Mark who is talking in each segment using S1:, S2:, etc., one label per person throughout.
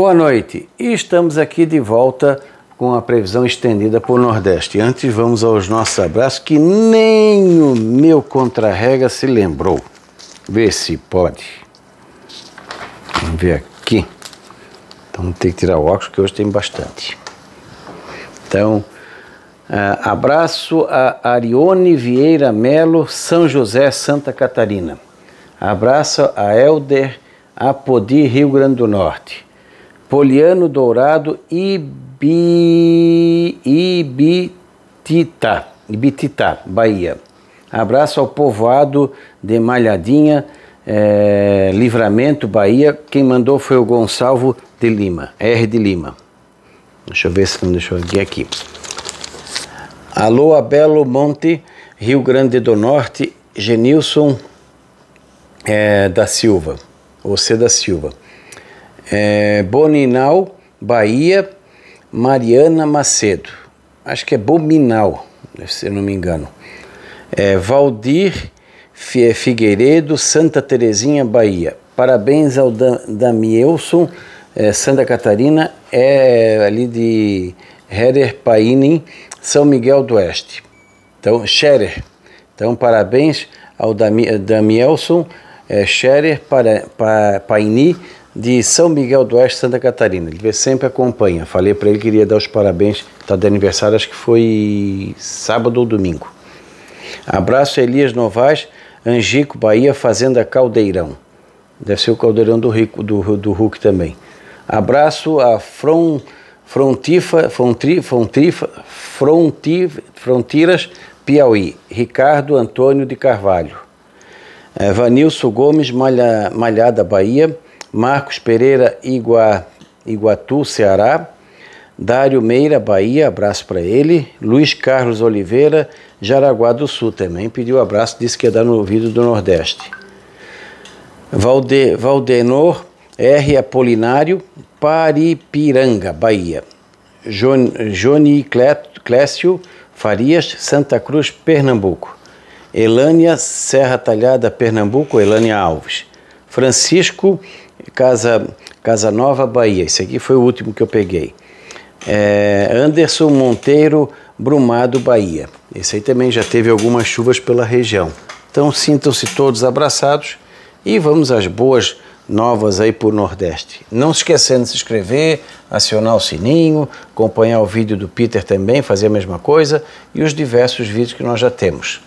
S1: Boa noite. estamos aqui de volta com a previsão estendida para o Nordeste. Antes, vamos aos nossos abraços, que nem o meu contra-rega se lembrou. Vê se pode. Vamos ver aqui. Então, tem que tirar o óculos, que hoje tem bastante. Então, uh, abraço a Arione Vieira Melo, São José, Santa Catarina. Abraço a Elder Apodi, Rio Grande do Norte. Poliano Dourado Ibi, Ibitita, Ibitita, Bahia. Abraço ao povoado de Malhadinha, é, Livramento, Bahia. Quem mandou foi o Gonçalvo de Lima, R de Lima. Deixa eu ver se não deixou aqui. aqui. Alô, Belo Monte, Rio Grande do Norte, Genilson é, da Silva, você da Silva é, Boninal, Bahia, Mariana Macedo. Acho que é Bominal, se eu não me engano. É, Valdir Figueiredo, Santa Terezinha, Bahia. Parabéns ao Dan Damielson, é, Santa Catarina, é ali de Herer Painin, São Miguel do Oeste. Então, Scherer. Então, parabéns ao Dami Damielson, é, Scherer, para, para, Paini, de São Miguel do Oeste, Santa Catarina. Ele sempre acompanha. Falei para ele que queria dar os parabéns. Está de aniversário, acho que foi sábado ou domingo. Abraço Elias Novaes, Angico, Bahia, Fazenda Caldeirão. Deve ser o Caldeirão do, Rico, do, do Hulk também. Abraço a Fron, Frontifa, Frontri, Frontifa, Fronti, Frontiras, Piauí. Ricardo Antônio de Carvalho. É, Vanilson Gomes, Malha, Malhada, Bahia. Marcos Pereira Igua, Iguatu, Ceará. Dário Meira, Bahia, abraço para ele. Luiz Carlos Oliveira, Jaraguá do Sul também, pediu abraço, disse que ia dar no ouvido do Nordeste. Valde, Valdenor R. Apolinário, Paripiranga, Bahia. Joni Clécio Farias, Santa Cruz, Pernambuco. Elânia Serra Talhada, Pernambuco, Elânia Alves. Francisco Casa, Casa Nova, Bahia. Esse aqui foi o último que eu peguei. É, Anderson Monteiro, Brumado, Bahia. Esse aí também já teve algumas chuvas pela região. Então sintam-se todos abraçados e vamos às boas novas aí por Nordeste. Não se esquecendo de se inscrever, acionar o sininho, acompanhar o vídeo do Peter também, fazer a mesma coisa e os diversos vídeos que nós já temos.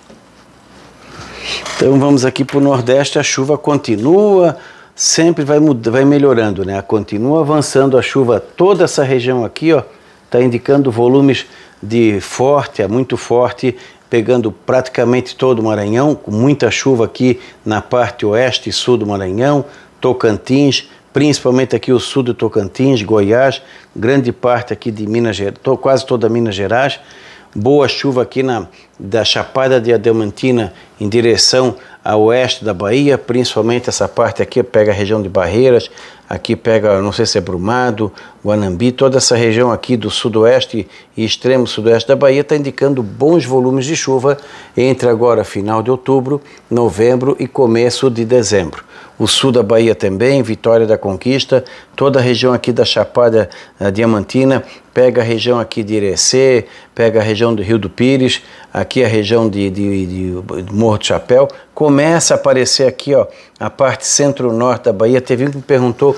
S1: Então vamos aqui para o Nordeste, a chuva continua, sempre vai, muda, vai melhorando, né? Continua avançando a chuva, toda essa região aqui, ó, está indicando volumes de forte a é muito forte, pegando praticamente todo o Maranhão, com muita chuva aqui na parte oeste e sul do Maranhão, Tocantins, principalmente aqui o sul do Tocantins, Goiás, grande parte aqui de Minas Gerais, quase toda Minas Gerais, boa chuva aqui na da Chapada de Diamantina em direção a oeste da Bahia, principalmente essa parte aqui, pega a região de Barreiras, aqui pega, não sei se é Brumado, Guanambi, toda essa região aqui do sudoeste e extremo sudoeste da Bahia está indicando bons volumes de chuva entre agora final de outubro, novembro e começo de dezembro o sul da Bahia também, Vitória da Conquista, toda a região aqui da Chapada eh, Diamantina, pega a região aqui de Irecê, pega a região do Rio do Pires, aqui a região de, de, de Morro do Chapéu, começa a aparecer aqui ó, a parte centro-norte da Bahia. Teve um que perguntou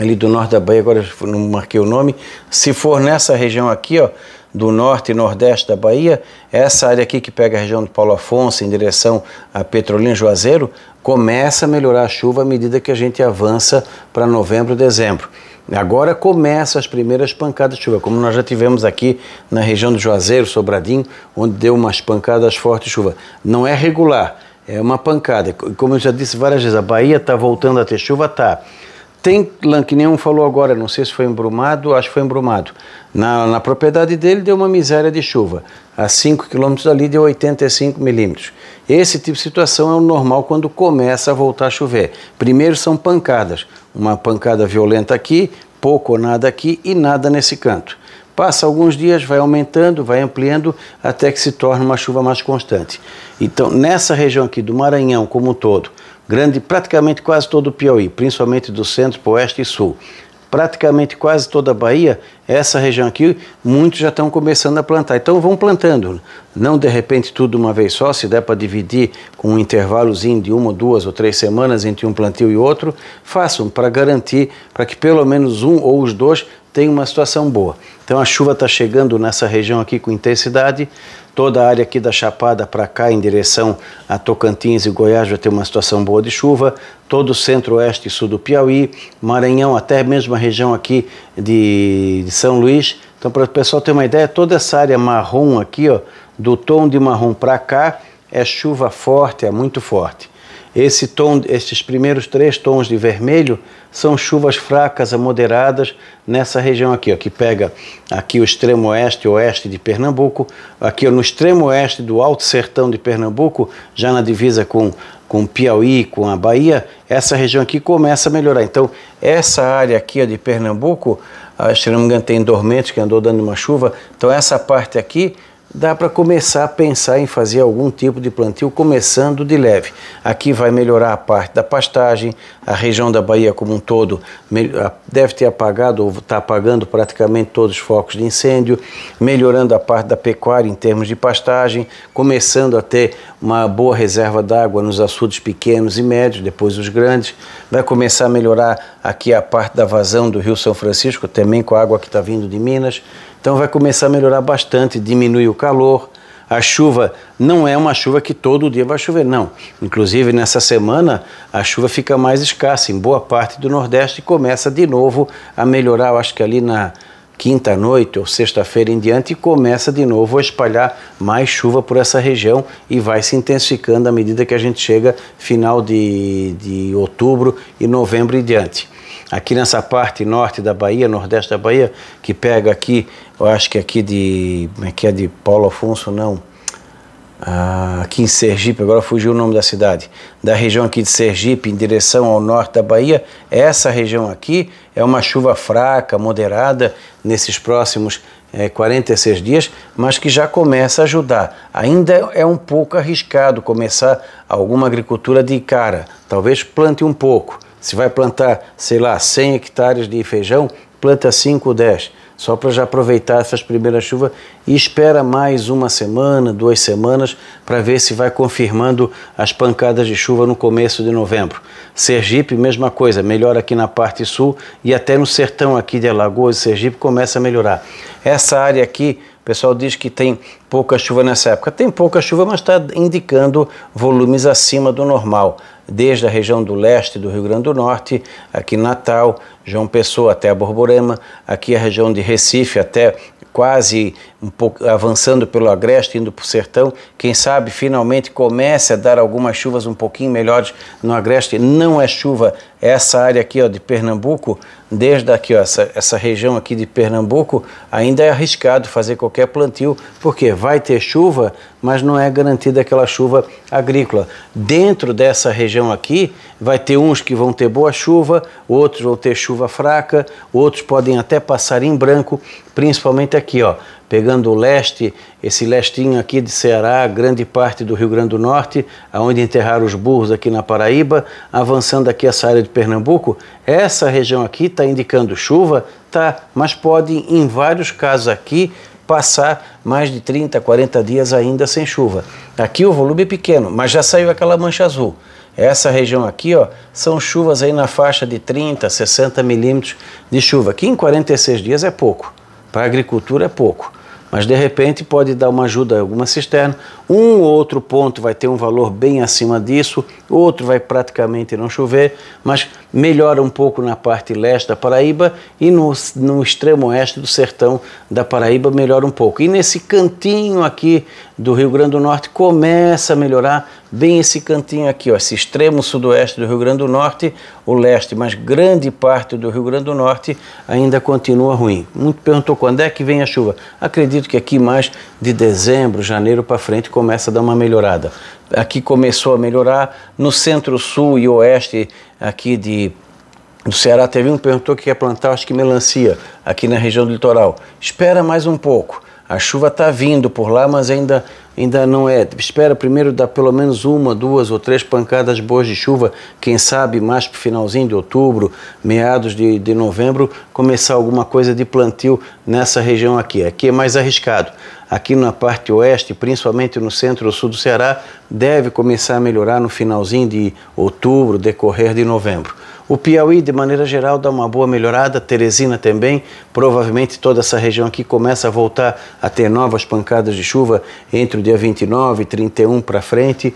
S1: ali do norte da Bahia, agora não marquei o nome, se for nessa região aqui, ó, do norte e nordeste da Bahia, é essa área aqui que pega a região do Paulo Afonso em direção a Petrolina Juazeiro, começa a melhorar a chuva à medida que a gente avança para novembro, e dezembro. Agora começa as primeiras pancadas de chuva, como nós já tivemos aqui na região do Juazeiro, Sobradinho, onde deu umas pancadas fortes de chuva. Não é regular, é uma pancada. Como eu já disse várias vezes, a Bahia está voltando a ter chuva, tá. Tem lã que nenhum falou agora, não sei se foi embrumado, acho que foi embrumado. Na, na propriedade dele deu uma miséria de chuva. A 5 quilômetros dali deu 85 milímetros. Esse tipo de situação é o normal quando começa a voltar a chover. Primeiro são pancadas, uma pancada violenta aqui, pouco ou nada aqui e nada nesse canto. Passa alguns dias, vai aumentando, vai ampliando, até que se torna uma chuva mais constante. Então, nessa região aqui do Maranhão como um todo, grande praticamente quase todo o Piauí, principalmente do centro, oeste e sul, praticamente quase toda a Bahia, essa região aqui, muitos já estão começando a plantar. Então vão plantando, não de repente tudo uma vez só, se der para dividir com um intervalozinho de uma, duas ou três semanas entre um plantio e outro, façam para garantir, para que pelo menos um ou os dois tem uma situação boa. Então a chuva está chegando nessa região aqui com intensidade. Toda a área aqui da Chapada para cá, em direção a Tocantins e Goiás, vai ter uma situação boa de chuva. Todo o centro-oeste e sul do Piauí, Maranhão, até mesmo a região aqui de, de São Luís. Então, para o pessoal ter uma ideia, toda essa área marrom aqui, ó, do tom de marrom para cá, é chuva forte, é muito forte. Esse tom, estes primeiros três tons de vermelho são chuvas fracas a moderadas nessa região aqui, ó, que pega aqui o extremo oeste e oeste de Pernambuco, aqui ó, no extremo oeste do Alto Sertão de Pernambuco, já na divisa com, com Piauí, com a Bahia, essa região aqui começa a melhorar. Então, essa área aqui ó, de Pernambuco, a, ah, se não me engano, tem dormente que andou dando uma chuva, então essa parte aqui dá para começar a pensar em fazer algum tipo de plantio, começando de leve. Aqui vai melhorar a parte da pastagem, a região da Bahia como um todo deve ter apagado ou está apagando praticamente todos os focos de incêndio, melhorando a parte da pecuária em termos de pastagem, começando a ter uma boa reserva d'água nos açudes pequenos e médios, depois os grandes. Vai começar a melhorar aqui a parte da vazão do Rio São Francisco, também com a água que está vindo de Minas. Então vai começar a melhorar bastante, diminui o calor. A chuva não é uma chuva que todo dia vai chover, não. Inclusive, nessa semana, a chuva fica mais escassa em boa parte do Nordeste e começa de novo a melhorar. Eu acho que ali na quinta noite ou sexta-feira em diante e começa de novo a espalhar mais chuva por essa região e vai se intensificando à medida que a gente chega final de, de outubro e novembro em diante aqui nessa parte norte da Bahia, nordeste da Bahia, que pega aqui, eu acho que aqui de. Como é que é de Paulo Afonso? Não. Ah, aqui em Sergipe, agora fugiu o nome da cidade, da região aqui de Sergipe em direção ao norte da Bahia, essa região aqui é uma chuva fraca, moderada nesses próximos 46 é, dias, mas que já começa a ajudar. Ainda é um pouco arriscado começar alguma agricultura de cara, talvez plante um pouco, se vai plantar, sei lá, 100 hectares de feijão, planta 5 ou 10, só para já aproveitar essas primeiras chuvas e espera mais uma semana, duas semanas, para ver se vai confirmando as pancadas de chuva no começo de novembro. Sergipe, mesma coisa, melhora aqui na parte sul e até no sertão aqui de Alagoas e Sergipe começa a melhorar. Essa área aqui, o pessoal diz que tem pouca chuva nessa época. Tem pouca chuva, mas está indicando volumes acima do normal desde a região do leste do Rio Grande do Norte, aqui Natal, João Pessoa até Borborema, aqui a região de Recife até quase um pouco avançando pelo Agreste, indo para o sertão, quem sabe finalmente comece a dar algumas chuvas um pouquinho melhores no Agreste. Não é chuva, é essa área aqui ó, de Pernambuco, desde aqui, ó, essa, essa região aqui de Pernambuco, ainda é arriscado fazer qualquer plantio, porque vai ter chuva, mas não é garantida aquela chuva agrícola. Dentro dessa região aqui, vai ter uns que vão ter boa chuva, outros vão ter chuva fraca, outros podem até passar em branco, principalmente aqui, ó, pegando o leste, esse lestinho aqui de Ceará, grande parte do Rio Grande do Norte, aonde enterraram os burros aqui na Paraíba, avançando aqui essa área de Pernambuco, essa região aqui está indicando chuva, tá, mas pode em vários casos aqui passar mais de 30, 40 dias ainda sem chuva. Aqui o volume é pequeno, mas já saiu aquela mancha azul. Essa região aqui, ó, são chuvas aí na faixa de 30, 60 milímetros de chuva, que em 46 dias é pouco. Para a agricultura é pouco, mas de repente pode dar uma ajuda, alguma cisterna, um outro ponto vai ter um valor bem acima disso, outro vai praticamente não chover, mas melhora um pouco na parte leste da Paraíba e no, no extremo oeste do sertão da Paraíba melhora um pouco. E nesse cantinho aqui do Rio Grande do Norte começa a melhorar bem esse cantinho aqui, ó, esse extremo sudoeste do Rio Grande do Norte, o leste, mas grande parte do Rio Grande do Norte ainda continua ruim. Muito perguntou quando é que vem a chuva. Acredito que aqui mais de dezembro, janeiro para frente começa a dar uma melhorada. Aqui começou a melhorar, no centro, sul e oeste aqui de do Ceará, teve um que perguntou que ia é plantar, acho que melancia, aqui na região do litoral. Espera mais um pouco. A chuva está vindo por lá, mas ainda, ainda não é. Espera primeiro dar pelo menos uma, duas ou três pancadas boas de chuva. Quem sabe mais para o finalzinho de outubro, meados de, de novembro, começar alguma coisa de plantio nessa região aqui. Aqui é mais arriscado. Aqui na parte oeste, principalmente no centro e sul do Ceará, deve começar a melhorar no finalzinho de outubro, decorrer de novembro. O Piauí, de maneira geral, dá uma boa melhorada, Teresina também. Provavelmente toda essa região aqui começa a voltar a ter novas pancadas de chuva entre o dia 29 e 31 para frente.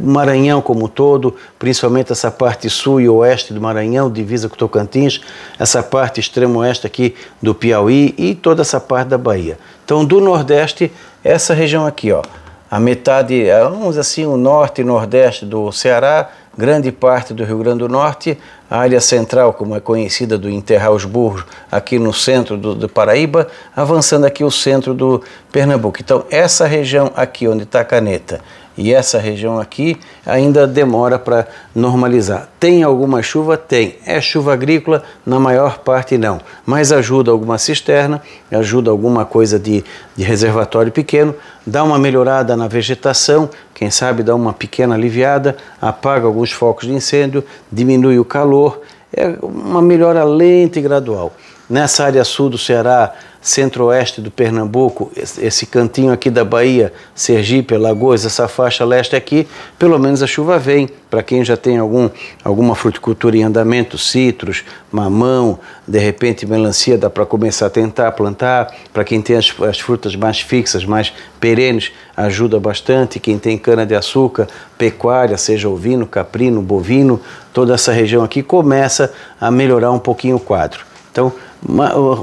S1: Maranhão como todo, principalmente essa parte sul e oeste do Maranhão, divisa com Tocantins, essa parte extremo-oeste aqui do Piauí e toda essa parte da Bahia. Então, do Nordeste, essa região aqui, ó, a metade, é, vamos dizer assim, o norte e nordeste do Ceará, grande parte do Rio Grande do Norte, a área central, como é conhecida, do enterrar os burros, aqui no centro do, do Paraíba, avançando aqui o centro do Pernambuco. Então, essa região aqui onde está a caneta, e essa região aqui ainda demora para normalizar. Tem alguma chuva? Tem. É chuva agrícola? Na maior parte não. Mas ajuda alguma cisterna, ajuda alguma coisa de, de reservatório pequeno, dá uma melhorada na vegetação, quem sabe dá uma pequena aliviada, apaga alguns focos de incêndio, diminui o calor. É uma melhora lenta e gradual nessa área sul do Ceará, centro-oeste do Pernambuco, esse cantinho aqui da Bahia, Sergipe, Alagoas, essa faixa leste aqui, pelo menos a chuva vem. Para quem já tem algum, alguma fruticultura em andamento, citros, mamão, de repente melancia, dá para começar a tentar plantar. Para quem tem as, as frutas mais fixas, mais perenes, ajuda bastante. Quem tem cana-de-açúcar, pecuária, seja ovino, caprino, bovino, toda essa região aqui começa a melhorar um pouquinho o quadro. Então,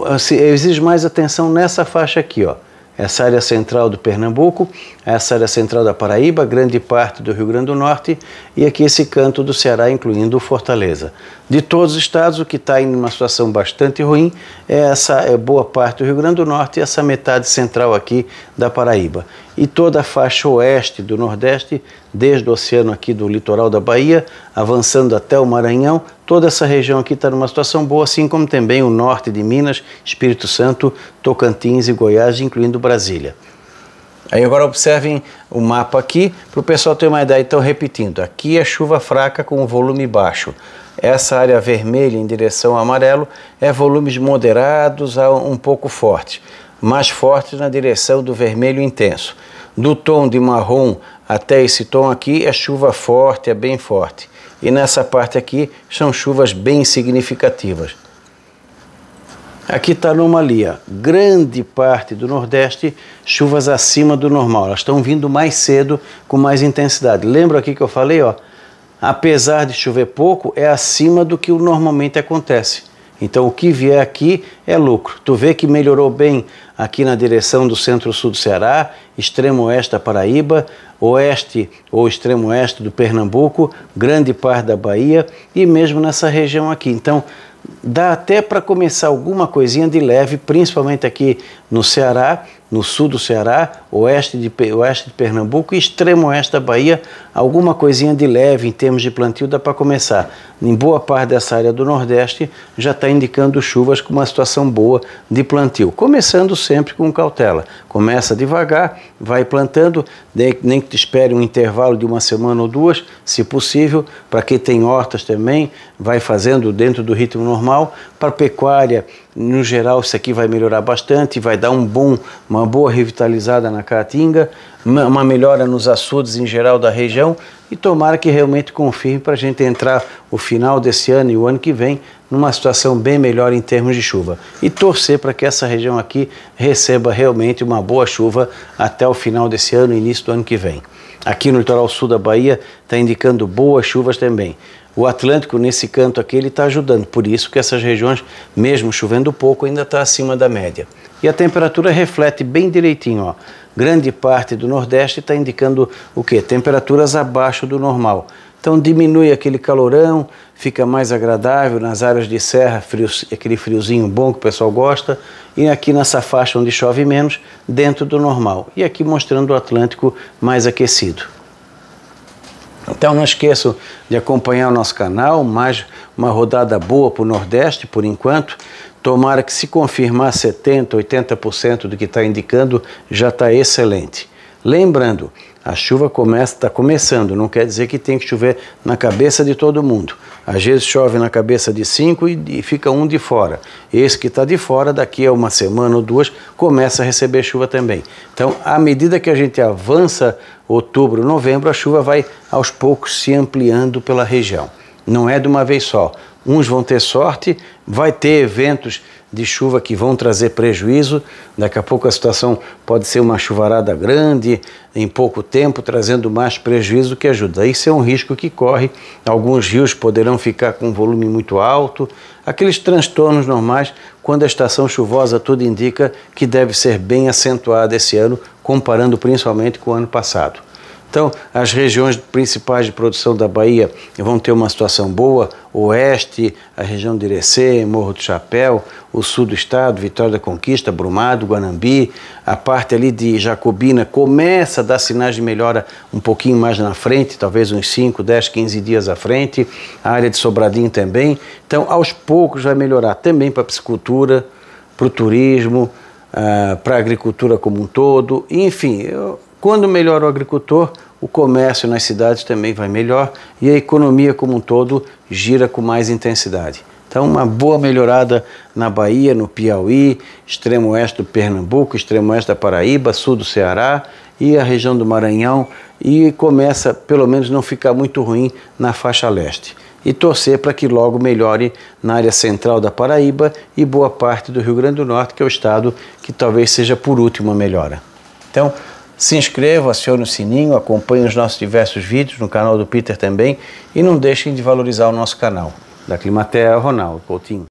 S1: Assim, exige mais atenção nessa faixa aqui, ó. Essa área central do Pernambuco, essa área central da Paraíba, grande parte do Rio Grande do Norte e aqui esse canto do Ceará, incluindo Fortaleza. De todos os estados, o que está em uma situação bastante ruim é essa é boa parte do Rio Grande do Norte e essa metade central aqui da Paraíba. E toda a faixa oeste do Nordeste, desde o oceano aqui do litoral da Bahia, avançando até o Maranhão, Toda essa região aqui está numa situação boa, assim como também o norte de Minas, Espírito Santo, Tocantins e Goiás, incluindo Brasília. Aí agora observem o mapa aqui para o pessoal ter uma ideia. Então, repetindo, aqui é chuva fraca com volume baixo. Essa área vermelha em direção ao amarelo é volumes moderados a um pouco fortes, mais fortes na direção do vermelho intenso do tom de marrom até esse tom aqui é chuva forte, é bem forte. E nessa parte aqui são chuvas bem significativas. Aqui está a anomalia. Grande parte do Nordeste, chuvas acima do normal. Elas estão vindo mais cedo, com mais intensidade. Lembra aqui que eu falei? Ó, apesar de chover pouco, é acima do que normalmente acontece. Então o que vier aqui é lucro. Tu vê que melhorou bem aqui na direção do centro-sul do Ceará, extremo oeste da Paraíba, oeste ou extremo oeste do Pernambuco, grande parte da Bahia e mesmo nessa região aqui. Então dá até para começar alguma coisinha de leve, principalmente aqui no Ceará no sul do Ceará, oeste de, oeste de Pernambuco e extremo oeste da Bahia, alguma coisinha de leve em termos de plantio dá para começar. Em boa parte dessa área do Nordeste já está indicando chuvas com uma situação boa de plantio. Começando sempre com cautela. Começa devagar, vai plantando, nem que te espere um intervalo de uma semana ou duas, se possível, para quem tem hortas também, vai fazendo dentro do ritmo normal. Para pecuária, no geral isso aqui vai melhorar bastante, vai dar um bom, uma boa revitalizada na caatinga, uma melhora nos açudes em geral da região e tomara que realmente confirme para a gente entrar o final desse ano e o ano que vem numa situação bem melhor em termos de chuva e torcer para que essa região aqui receba realmente uma boa chuva até o final desse ano e início do ano que vem. Aqui no litoral sul da Bahia está indicando boas chuvas também o Atlântico nesse canto aqui ele está ajudando. Por isso que essas regiões, mesmo chovendo pouco, ainda está acima da média. E a temperatura reflete bem direitinho. Ó. Grande parte do Nordeste está indicando o quê? Temperaturas abaixo do normal. Então diminui aquele calorão, fica mais agradável nas áreas de serra, frio, aquele friozinho bom que o pessoal gosta, e aqui nessa faixa onde chove menos, dentro do normal. E aqui mostrando o Atlântico mais aquecido. Então não esqueçam de acompanhar o nosso canal, mais uma rodada boa para o Nordeste por enquanto. Tomara que se confirmar 70%, 80% do que está indicando, já está excelente. Lembrando, a chuva está começando, não quer dizer que tem que chover na cabeça de todo mundo. Às vezes chove na cabeça de cinco e, e fica um de fora. Esse que está de fora, daqui a uma semana ou duas, começa a receber chuva também. Então, à medida que a gente avança outubro, novembro, a chuva vai aos poucos se ampliando pela região. Não é de uma vez só. Uns vão ter sorte, vai ter eventos de chuva que vão trazer prejuízo. Daqui a pouco a situação pode ser uma chuvarada grande em pouco tempo, trazendo mais prejuízo que ajuda. Isso é um risco que corre. Alguns rios poderão ficar com um volume muito alto. Aqueles transtornos normais, quando a estação chuvosa tudo indica que deve ser bem acentuada esse ano, comparando principalmente com o ano passado. Então, as regiões principais de produção da Bahia vão ter uma situação boa: oeste, a região de Irecê, Morro do Chapéu, o sul do estado, Vitória da Conquista, Brumado, Guanambi, a parte ali de Jacobina começa a dar sinais de melhora um pouquinho mais na frente, talvez uns 5, 10, 15 dias à frente, a área de Sobradinho também. Então, aos poucos vai melhorar também para a piscicultura, para o turismo, ah, para a agricultura como um todo, enfim. Eu, quando melhora o agricultor, o comércio nas cidades também vai melhor e a economia como um todo gira com mais intensidade. Então, uma boa melhorada na Bahia, no Piauí, extremo oeste do Pernambuco, extremo oeste da Paraíba, sul do Ceará e a região do Maranhão. E começa, pelo menos, não ficar muito ruim na faixa leste. E torcer para que logo melhore na área central da Paraíba e boa parte do Rio Grande do Norte, que é o estado que talvez seja por último a melhora. Então, se inscreva, acione o sininho, acompanhe os nossos diversos vídeos no canal do Peter também e não deixem de valorizar o nosso canal. Da Climatea, Ronaldo Coutinho.